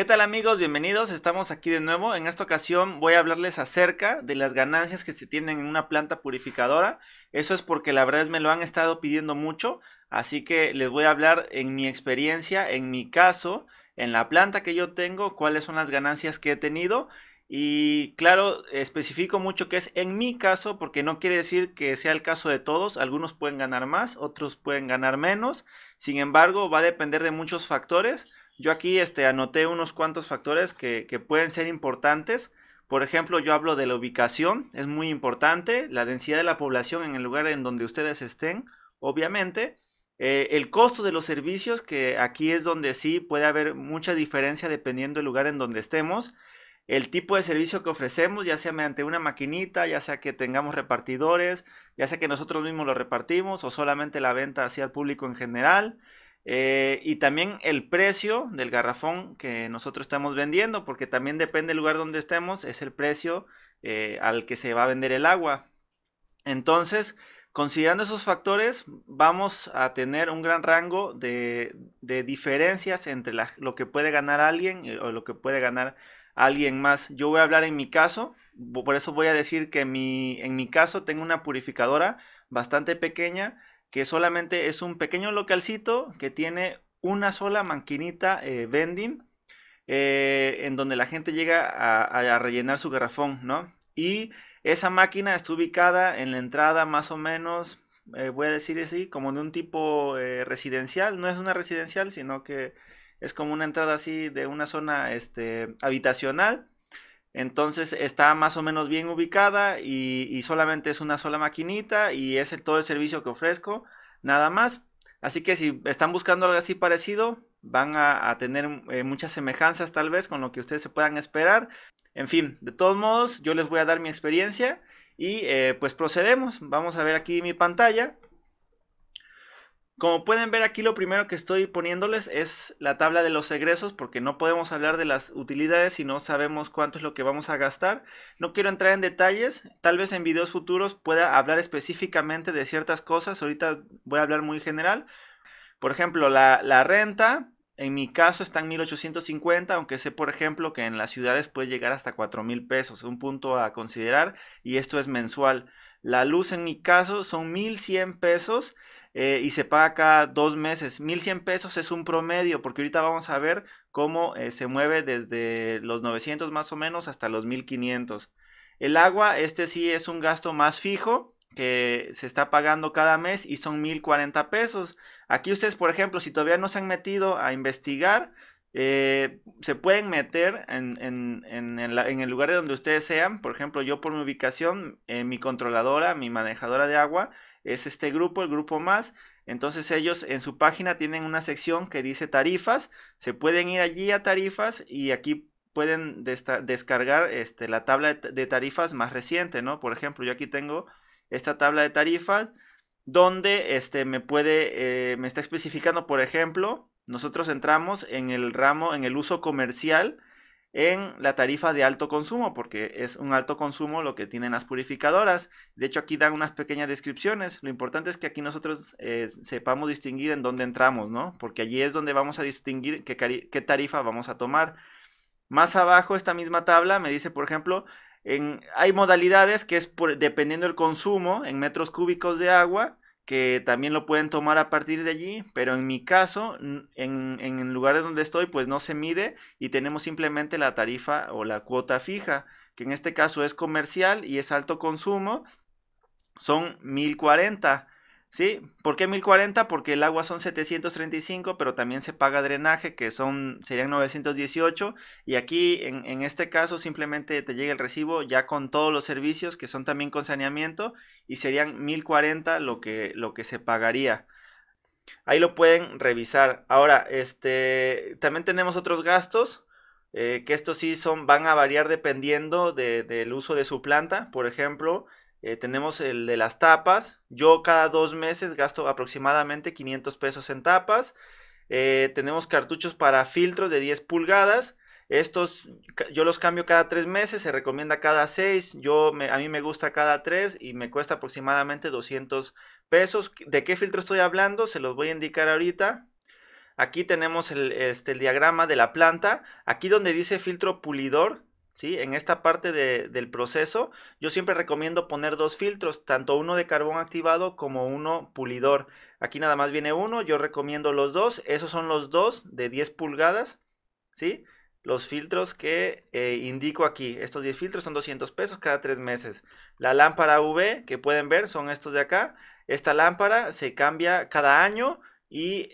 ¿Qué tal amigos? Bienvenidos, estamos aquí de nuevo. En esta ocasión voy a hablarles acerca de las ganancias que se tienen en una planta purificadora. Eso es porque la verdad me lo han estado pidiendo mucho, así que les voy a hablar en mi experiencia, en mi caso, en la planta que yo tengo, cuáles son las ganancias que he tenido. Y claro, especifico mucho que es en mi caso, porque no quiere decir que sea el caso de todos. Algunos pueden ganar más, otros pueden ganar menos. Sin embargo, va a depender de muchos factores. Yo aquí este, anoté unos cuantos factores que, pueden ser importantes. Por ejemplo, yo hablo de la ubicación, es muy importante, la densidad de la población en el lugar en donde ustedes estén, obviamente. Eh, el costo de los servicios, que aquí es donde sí puede haber mucha diferencia dependiendo del lugar en donde estemos. El tipo de servicio que ofrecemos, ya sea mediante una maquinita, ya sea que tengamos repartidores, ya sea que nosotros mismos lo repartimos o solamente la venta hacia el público en general. Eh, y también el precio del garrafón que nosotros estamos vendiendo, porque también depende del lugar donde estemos, es el precio eh, al que se va a vender el agua. Entonces, considerando esos factores, vamos a tener un gran rango de, diferencias entre lo que puede ganar alguien eh, o lo que puede ganar alguien más. Yo voy a hablar en mi caso, por eso voy a decir que en mi caso tengo una purificadora bastante pequeña que solamente es un pequeño localcito que tiene una sola manquinita eh, vending eh, en donde la gente llega a, rellenar su garrafón, ¿no? Y esa máquina está ubicada en la entrada más o menos, eh, voy a decir así, como de un tipo residencial, no es una residencial, sino que es como una entrada así de una zona este, habitacional entonces está más o menos bien ubicada y, solamente es una sola maquinita y es todo el servicio que ofrezco, nada más. Así que si están buscando algo así parecido, van a, tener eh, muchas semejanzas tal vez con lo que ustedes se puedan esperar. En fin, de todos modos, yo les voy a dar mi experiencia y eh, pues procedemos. Vamos a ver aquí mi pantalla. Como pueden ver aquí lo primero que estoy poniéndoles es la tabla de los egresos porque no podemos hablar de las utilidades si no sabemos cuánto es lo que vamos a gastar. No quiero entrar en detalles, tal vez en videos futuros pueda hablar específicamente de ciertas cosas, ahorita voy a hablar muy general. Por ejemplo, la, la renta, en mi caso está en 1850, aunque sé por ejemplo que en las ciudades puede llegar hasta 4000 pesos, un punto a considerar y esto es mensual. La luz en mi caso son 1100 pesos eh, y se paga cada dos meses. 1100 pesos es un promedio, porque ahorita vamos a ver cómo eh, se mueve desde los 900 más o menos hasta los 1500. El agua, este sí es un gasto más fijo que se está pagando cada mes y son 1040 pesos. Aquí ustedes, por ejemplo, si todavía no se han metido a investigar, eh, se pueden meter en, el lugar de donde ustedes sean. Por ejemplo, yo por mi ubicación, mi controladora, mi manejadora de agua, es este grupo, el grupo más. Entonces ellos en su página tienen una sección que dice tarifas, se pueden ir allí a tarifas y aquí pueden descargar este, la tabla de tarifas más reciente, ¿no? Por ejemplo, yo aquí tengo esta tabla de tarifas donde este, me puede, eh, me está especificando, por ejemplo, nosotros entramos en el ramo, en el uso comercial, en la tarifa de alto consumo, porque es un alto consumo lo que tienen las purificadoras. De hecho, aquí dan unas pequeñas descripciones. Lo importante es que aquí nosotros eh, sepamos distinguir en dónde entramos, ¿no? Porque allí es donde vamos a distinguir qué, tarifa vamos a tomar. Más abajo, esta misma tabla me dice, por ejemplo, en, hay modalidades que es dependiendo del consumo en metros cúbicos de agua que también lo pueden tomar a partir de allí, pero en mi caso, en, en el lugar donde estoy, pues no se mide y tenemos simplemente la tarifa o la cuota fija, que en este caso es comercial y es alto consumo, son 1040. ¿Sí? ¿Por qué 1040? Porque el agua son 735, pero también se paga drenaje, que son, serían 918. Y aquí, en, este caso, simplemente te llega el recibo ya con todos los servicios, que son también con saneamiento, y serían 1040 lo que, lo que se pagaría. Ahí lo pueden revisar. Ahora, este, también tenemos otros gastos. Eh, que estos sí son, van a variar dependiendo del uso de su planta. Por ejemplo, eh, tenemos el de las tapas. Yo cada dos meses gasto aproximadamente 500 pesos en tapas. Eh, tenemos cartuchos para filtros de 10 pulgadas. Estos yo los cambio cada tres meses, se recomienda cada seis. Yo a mí me gusta cada tres y me cuesta aproximadamente 200 pesos. ¿De qué filtro estoy hablando? Se los voy a indicar ahorita. Aquí tenemos el, este, el diagrama de la planta. Aquí donde dice filtro pulidor, ¿sí? En esta parte del proceso, yo siempre recomiendo poner dos filtros, tanto uno de carbón activado como uno pulidor. Aquí nada más viene uno, yo recomiendo los dos, esos son los dos de 10 pulgadas, ¿sí? Los filtros que eh, indico aquí, estos 10 filtros son 200 pesos cada 3 meses. La lámpara UV que pueden ver son estos de acá. Esta lámpara se cambia cada año y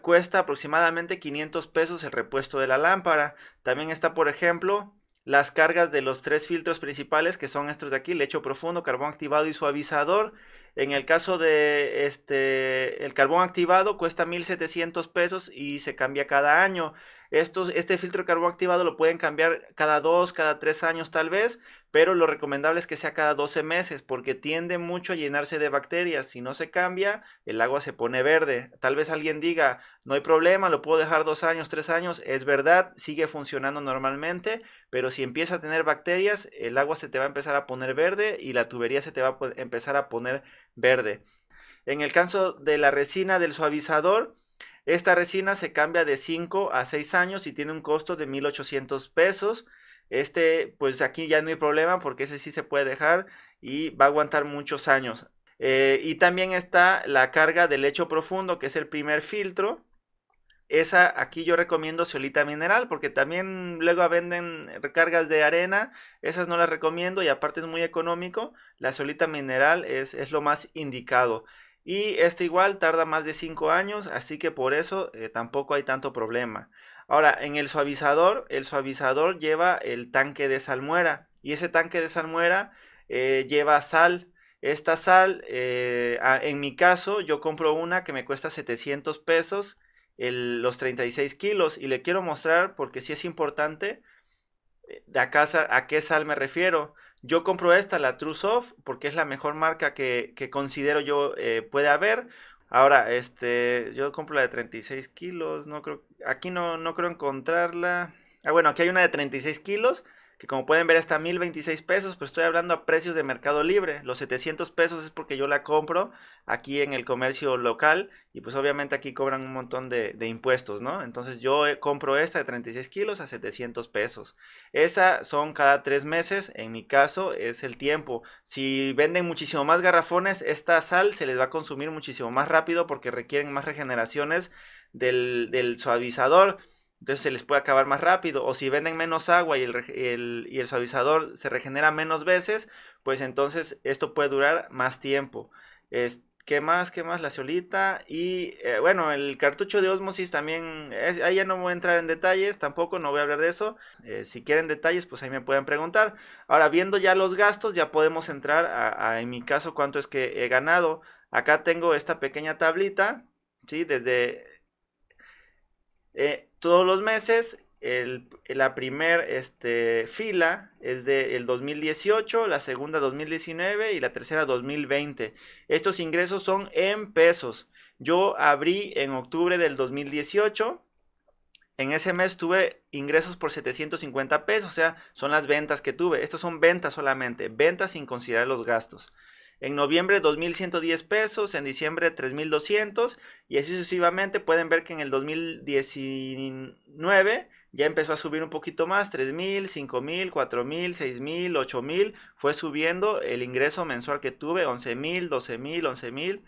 cuesta aproximadamente 500 pesos el repuesto de la lámpara. También está, por ejemplo, las cargas de los tres filtros principales que son estos de aquí, lecho profundo, carbón activado y suavizador. En el caso de este, el carbón activado cuesta 1.700 pesos y se cambia cada año. Estos, este filtro de carbón activado lo pueden cambiar cada dos, cada tres años tal vez, pero lo recomendable es que sea cada 12 meses porque tiende mucho a llenarse de bacterias. Si no se cambia, el agua se pone verde. Tal vez alguien diga, no hay problema, lo puedo dejar dos años, tres años. Es verdad, sigue funcionando normalmente, pero si empieza a tener bacterias, el agua se te va a empezar a poner verde y la tubería se te va a empezar a poner verde. En el caso de la resina del suavizador, esta resina se cambia de 5 a 6 años y tiene un costo de 1.800 pesos. Este, pues aquí ya no hay problema porque ese sí se puede dejar y va a aguantar muchos años. Eh, y también está la carga del lecho profundo, que es el primer filtro. Esa aquí yo recomiendo solita mineral porque también luego venden recargas de arena. Esas no las recomiendo y aparte es muy económico. La solita mineral es, lo más indicado. Y este igual tarda más de 5 años, así que por eso eh, tampoco hay tanto problema. Ahora, en el suavizador, el suavizador lleva el tanque de salmuera y ese tanque de salmuera eh, lleva sal. Esta sal, eh, en mi caso, yo compro una que me cuesta 700 pesos los 36 kilos y le quiero mostrar porque si sí es importante eh, de acá a qué sal me refiero. Yo compro esta, la True Soft, porque es la mejor marca que, considero yo puede haber. Ahora, este, yo compro la de 36 kilos, no creo, aquí no, no creo encontrarla. Ah, bueno, aquí hay una de 36 kilos, que como pueden ver está 1026 pesos, pero estoy hablando a precios de mercado libre. Los 700 pesos es porque yo la compro aquí en el comercio local y pues obviamente aquí cobran un montón de, impuestos, ¿no? Entonces yo eh, compro esta de 36 kilos a 700 pesos. Esa son cada tres meses, en mi caso es el tiempo. Si venden muchísimo más garrafones, esta sal se les va a consumir muchísimo más rápido porque requieren más regeneraciones del suavizador entonces se les puede acabar más rápido. O si venden menos agua y el, y el suavizador se regenera menos veces, pues entonces esto puede durar más tiempo. Es, ¿Qué más? ¿Qué más? La ciolita. Y eh, bueno, el cartucho de osmosis también. ahí ya no voy a entrar en detalles, tampoco, no voy a hablar de eso. Eh, si quieren detalles, pues ahí me pueden preguntar. Ahora, viendo ya los gastos, ya podemos entrar a, en mi caso, cuánto es que he ganado. Acá tengo esta pequeña tablita, ¿sí? Desde. Eh, todos los meses. la primera este, fila es del 2018, la segunda 2019 y la tercera 2020. Estos ingresos son en pesos. Yo abrí en octubre del 2018. En ese mes tuve ingresos por 750 pesos, o sea, son las ventas que tuve. Estos son ventas solamente, ventas sin considerar los gastos. En noviembre 2.110 pesos, en diciembre 3.200 y así sucesivamente pueden ver que en el 2019 ya empezó a subir un poquito más, 3.000, 5.000, 4.000, 6.000, 8.000, fue subiendo el ingreso mensual que tuve, 11.000, 12.000, 11.000,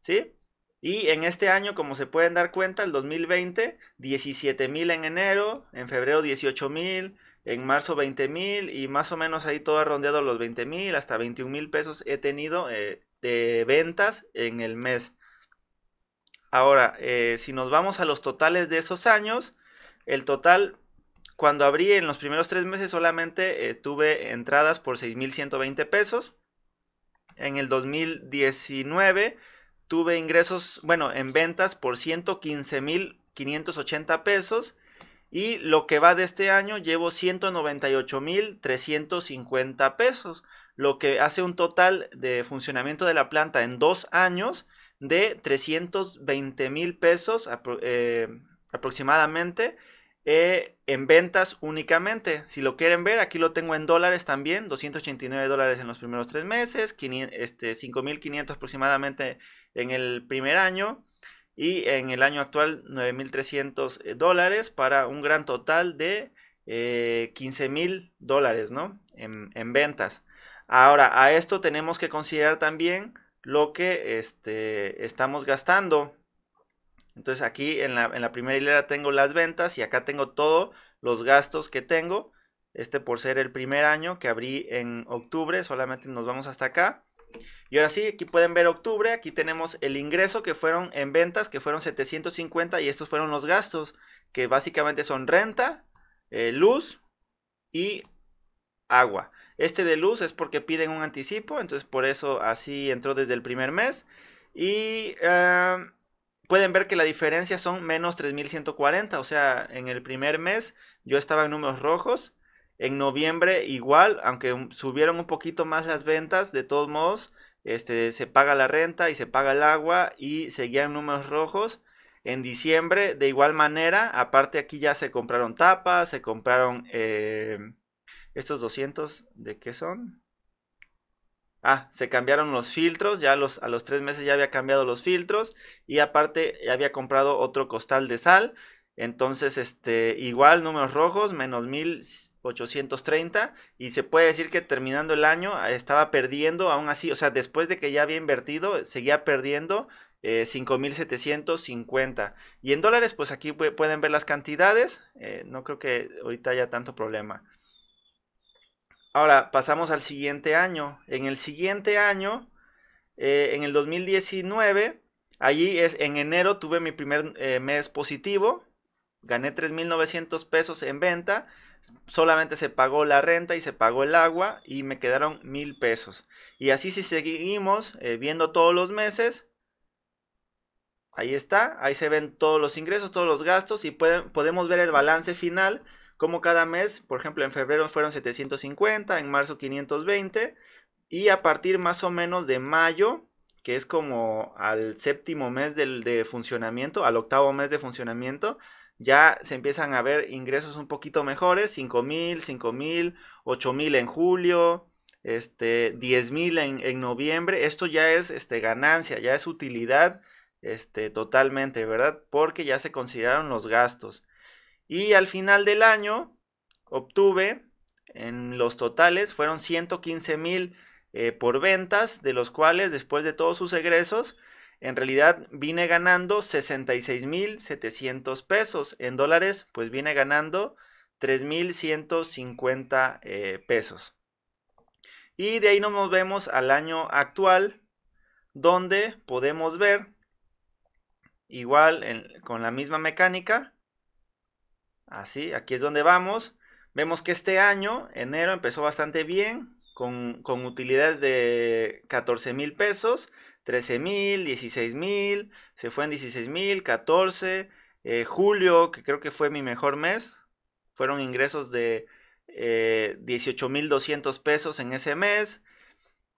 ¿sí? Y en este año, como se pueden dar cuenta, el 2020, 17.000 en enero, en febrero 18.000, en marzo 20 mil y más o menos ahí todo ha rondeado los 20 mil hasta 21 mil pesos he tenido eh, de ventas en el mes. Ahora, eh, si nos vamos a los totales de esos años, el total cuando abrí en los primeros tres meses solamente eh, tuve entradas por 6.120 pesos. En el 2019 tuve ingresos, bueno, en ventas por 115.580 pesos. Y lo que va de este año llevo 198.350 pesos, lo que hace un total de funcionamiento de la planta en dos años de 320,000 pesos eh, aproximadamente eh, en ventas únicamente. Si lo quieren ver, aquí lo tengo en dólares también, 289 dólares en los primeros tres meses, 5.500 este, aproximadamente en el primer año, y en el año actual 9.300 dólares para un gran total de 15.000 eh, dólares ¿no? En, ventas. Ahora, a esto tenemos que considerar también lo que este, estamos gastando. Entonces aquí en la, en la primera hilera tengo las ventas y acá tengo todos los gastos que tengo. Este por ser el primer año que abrí en octubre, solamente nos vamos hasta acá. Y ahora sí, aquí pueden ver octubre, aquí tenemos el ingreso que fueron en ventas, que fueron 750 y estos fueron los gastos, que básicamente son renta, eh, luz y agua. Este de luz es porque piden un anticipo, entonces por eso así entró desde el primer mes. Y eh, pueden ver que la diferencia son menos 3.140, o sea, en el primer mes yo estaba en números rojos en noviembre igual, aunque subieron un poquito más las ventas, de todos modos, este, se paga la renta y se paga el agua y seguían números rojos. En diciembre, de igual manera, aparte aquí ya se compraron tapas, se compraron em, estos 200, ¿de qué son? Ah, se cambiaron los filtros, ya los, a los tres meses ya había cambiado los filtros y aparte ya había comprado otro costal de sal. Entonces, este, igual números rojos, menos mil 830 y se puede decir que terminando el año ah, estaba perdiendo aún así, o sea, después de que ya había invertido, seguía perdiendo eh, 5.750. Y en dólares, pues aquí pueden ver las cantidades, eh, no creo que ahorita haya tanto problema. Ahora, pasamos al siguiente año. En el siguiente año, eh, en el 2019, allí es en enero tuve mi primer eh, mes positivo, gané 3.900 pesos en venta solamente se pagó la renta y se pagó el agua y me quedaron mil pesos. Y así si seguimos eh, viendo todos los meses, ahí está, ahí se ven todos los ingresos, todos los gastos y podemos ver el balance final, como cada mes, por ejemplo, en febrero fueron 750, en marzo 520 y a partir más o menos de mayo que es como al séptimo mes de funcionamiento, al octavo mes de funcionamiento, ya se empiezan a ver ingresos un poquito mejores, 5.000, mil, 8.000 mil, mil en julio, este, 10 en, noviembre, esto ya es este, ganancia, ya es utilidad este, totalmente, ¿verdad? Porque ya se consideraron los gastos. Y al final del año obtuve, en los totales, fueron 115 mil eh, por ventas, de los cuales después de todos sus egresos, en realidad vine ganando 66.700 pesos. En dólares, pues vine ganando 3.150 eh, pesos. Y de ahí nos vemos al año actual, donde podemos ver, igual con la misma mecánica, así, aquí es donde vamos. Vemos que este año, enero, empezó bastante bien, con, con utilidades de 14,000 pesos. 13.000, 16.000, se fue en 16.000, 14. Eh, julio, que creo que fue mi mejor mes, fueron ingresos de eh, mil 18.200 pesos en ese mes.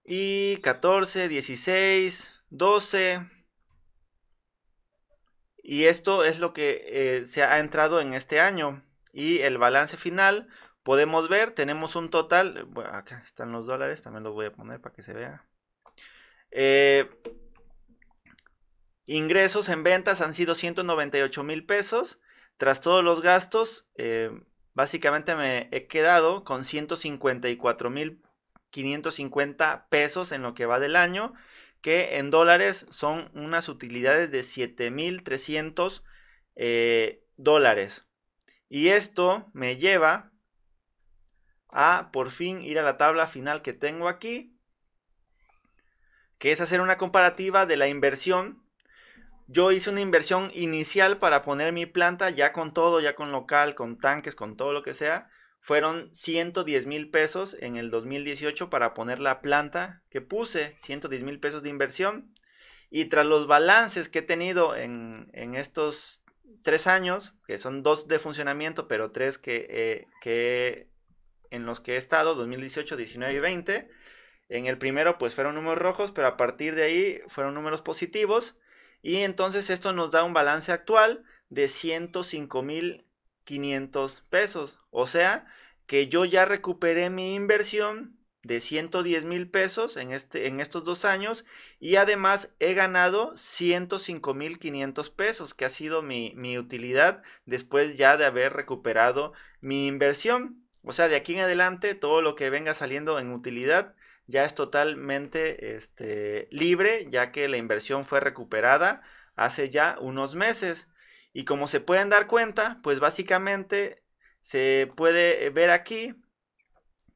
Y 14, 16, 12. Y esto es lo que eh, se ha entrado en este año. Y el balance final, podemos ver, tenemos un total, acá están los dólares, también los voy a poner para que se vea. Eh, ingresos en ventas han sido 198 mil pesos. Tras todos los gastos, eh, básicamente me he quedado con 154 mil 550 pesos en lo que va del año, que en dólares son unas utilidades de 7.300 300 eh, dólares. Y esto me lleva a por fin ir a la tabla final que tengo aquí, que es hacer una comparativa de la inversión. Yo hice una inversión inicial para poner mi planta, ya con todo, ya con local, con tanques, con todo lo que sea. Fueron 110 mil pesos en el 2018 para poner la planta que puse, 110 mil pesos de inversión. Y tras los balances que he tenido en, estos tres años, que son dos de funcionamiento, pero tres que, eh, que en los que he estado, 2018, 19 y 20, en el primero pues fueron números rojos, pero a partir de ahí fueron números positivos. Y entonces esto nos da un balance actual de 105.500 pesos. O sea que yo ya recuperé mi inversión de 110,000 pesos en, este, en estos dos años y además he ganado 105,500 pesos que ha sido mi, mi, utilidad después ya de haber recuperado mi inversión. O sea, de aquí en adelante todo lo que venga saliendo en utilidad ya es totalmente este, libre, ya que la inversión fue recuperada hace ya unos meses. Y como se pueden dar cuenta, pues básicamente se puede eh, ver aquí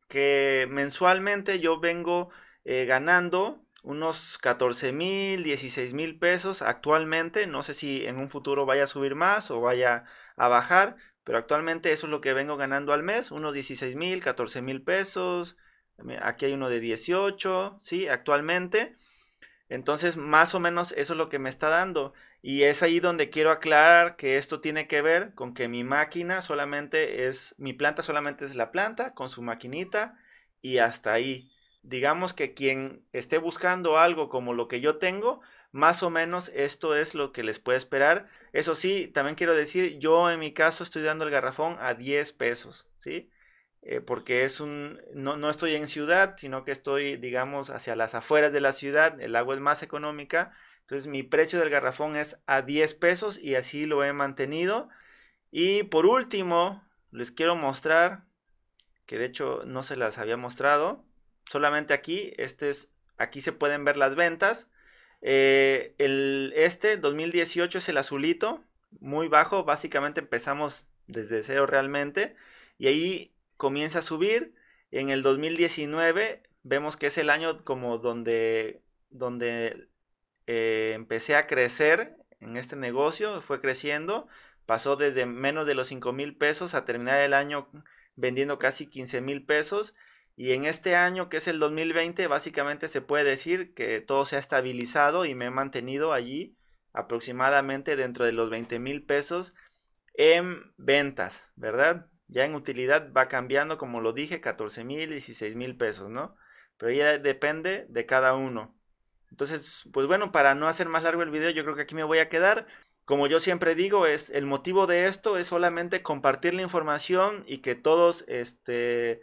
que mensualmente yo vengo eh, ganando unos 14 mil, 16 mil pesos actualmente. No sé si en un futuro vaya a subir más o vaya a bajar, pero actualmente eso es lo que vengo ganando al mes, unos 16 mil, 14 mil pesos, Aquí hay uno de 18, ¿sí? Actualmente. Entonces, más o menos eso es lo que me está dando. Y es ahí donde quiero aclarar que esto tiene que ver con que mi máquina solamente es, mi planta solamente es la planta con su maquinita y hasta ahí. Digamos que quien esté buscando algo como lo que yo tengo, más o menos esto es lo que les puede esperar. Eso sí, también quiero decir, yo en mi caso estoy dando el garrafón a 10 pesos, ¿sí? Eh, porque es un, no, estoy en ciudad, sino que estoy, digamos, hacia las afueras de la ciudad, el agua es más económica, entonces mi precio del garrafón es a 10 pesos y así lo he mantenido. Y por último, les quiero mostrar, que de hecho no se las había mostrado, solamente aquí, este es, aquí se pueden ver las ventas. Eh, el, este 2018 es el azulito, muy bajo, básicamente empezamos desde cero realmente. Y ahí comienza a subir. En el 2019 vemos que es el año como donde, donde eh, empecé a crecer en este negocio, fue creciendo, pasó desde menos de los 5 mil pesos a terminar el año vendiendo casi 15 mil pesos. Y en este año que es el 2020, básicamente se puede decir que todo se ha estabilizado y me he mantenido allí aproximadamente dentro de los 20 mil pesos en ventas, ¿verdad? Ya en utilidad va cambiando, como lo dije, 14 mil, 16 mil pesos, ¿no? Pero ya depende de cada uno. Entonces, pues bueno, para no hacer más largo el video, yo creo que aquí me voy a quedar. Como yo siempre digo, es el motivo de esto es solamente compartir la información y que todos, este,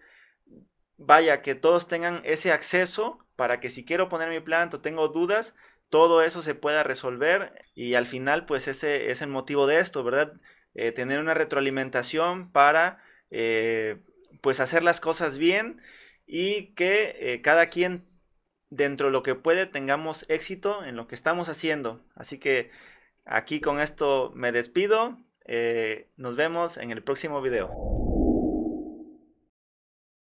vaya, que todos tengan ese acceso para que si quiero poner mi plan o tengo dudas, todo eso se pueda resolver y al final pues ese es el motivo de esto, ¿verdad? Eh, tener una retroalimentación para eh, pues hacer las cosas bien y que eh, cada quien dentro de lo que puede tengamos éxito en lo que estamos haciendo. Así que aquí con esto me despido. nos vemos en el próximo video.